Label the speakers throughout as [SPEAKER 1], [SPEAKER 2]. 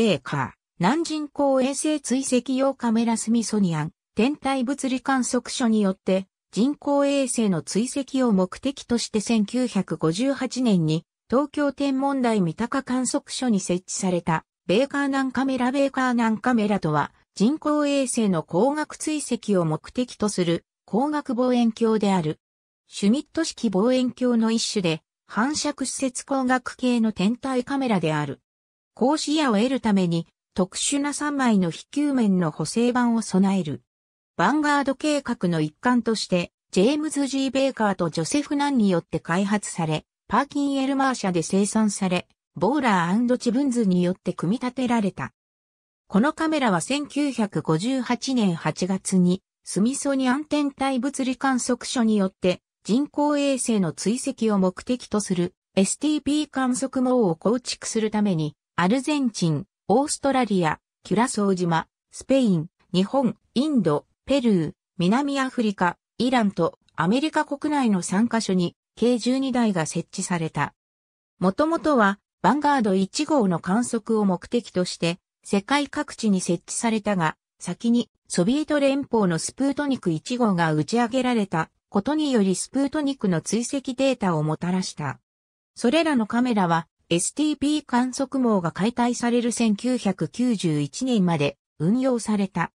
[SPEAKER 1] ベーカー、南人工衛星追跡用カメラスミソニアン、天体物理観測所によって、人工衛星の追跡を目的として1958年に、東京天文台三鷹観測所に設置された、ベーカー南カメラベーカー南カメラとは、人工衛星の光学追跡を目的とする光学望遠鏡である。シュミット式望遠鏡の一種で、反射屈折光学系の天体カメラである。格視野を得るために特殊な3枚の非球面の補正板を備える。ヴァンガード計画の一環として、ジェームズ・ G・ ベーカーとジョセフ・ナンによって開発され、パーキン・エルマー社で生産され、ボーラーチブンズによって組み立てられた。このカメラは1958年8月に、スミソニアン天体物理観測所によって人工衛星の追跡を目的とする STP 観測網を構築するためにアルゼンチン、オーストラリア、キュラソー島、スペイン、日本、インド、ペルー、南アフリカ、イランとアメリカ国内の3カ所に計12台が設置された。もともとは、ヴァンガード1号の観測を目的として、世界各地に設置されたが、先にソビエト連邦のスプートニク1号が打ち上げられたことによりスプートニクの追跡データをもたらした。それらのカメラは STP 観測網が解体される1991年まで運用された。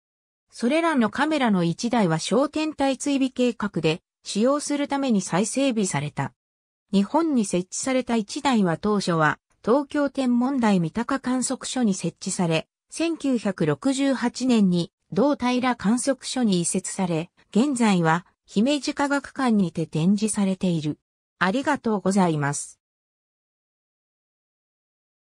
[SPEAKER 1] それらのカメラの1台は小天体追尾計画で使用するために再整備された。日本に設置された1台は当初は東京天文台三鷹観測所に設置され、1968年に同平観測所に移設され、現在は姫路科学館にて展示されている。ありがとう
[SPEAKER 2] ございます。